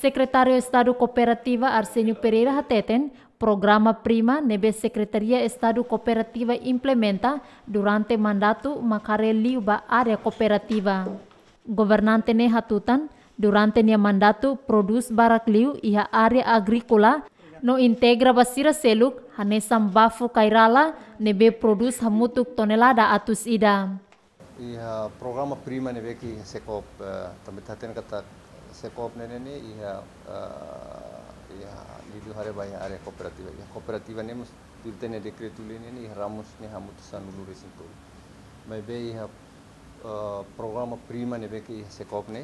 Sekretario de Estado Cooperativa Arsenio Pereira Hateten, programa PRIMA nebe Sekretaria de Estado Cooperativa implementa durante mandato makareliu Liuba area cooperativa. Governante ne hatutan, durante ne mandato produs barak liu iha area agrícola no integra basira seluk hanesam bafu kairala nebe produs hamutuk tonelada atus ida. Iha programa PRIMA nebe ki sekop uh, kata sekoopnerennya iha uh, iha lidu hare bai hare kooperativa iha kooperativa ne mus dirtene dekretulene ne iha ramus ne hamutusan ulu resin kol mai be iha uh, program prima ne be ke iha sekoopne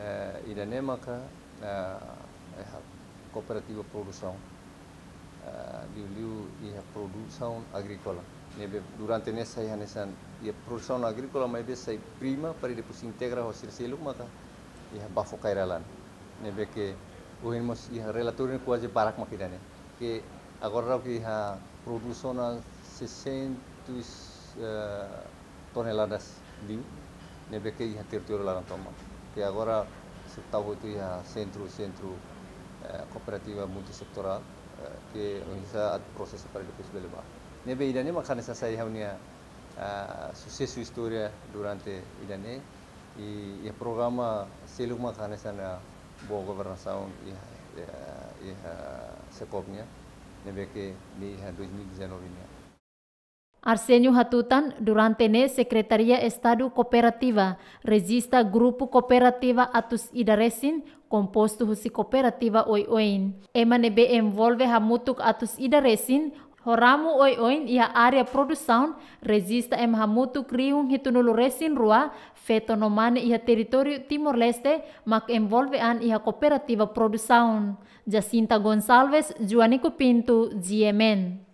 uh, ida ne maka uh, iha kooperativa produção uh, liu liu iha produção agrícola nebe durante nessa iha nesan ia produção agrícola mai be sai prima para depois integra o circelo maka iha bafo kairalan nebe ke uhin mos iha relatorin kuaje parak makidane ke agora ki iha produsona 62 uh, toneladas liu nebe ke iha tertiro laran toma que agora setahu itu ya sentru sentru centro eh, multisektoral cooperativa eh, multisectoral proses que organiza o processo nebe idane makane saya unia uh, eh, sucesso história durante idane и, и програма Селугма Ханесана Бога Варнасаун и, и, и Секопня, Небеке Миха 2019 Arsenio Hatutan, durante ne Secretaria Estado Cooperativa, Regista Grupo Cooperativa Atus Idaresin, composto husi cooperativa oioin. Ema nebe envolve hamutuk Atus Idaresin, Horamu oi oin ia área produção resista em hamutu crium hitunulu resin rua fetonomane ia território Timor-Leste mak envolve an ia cooperativa produção. Jacinta Gonsalves Juanico Pinto, Yemen.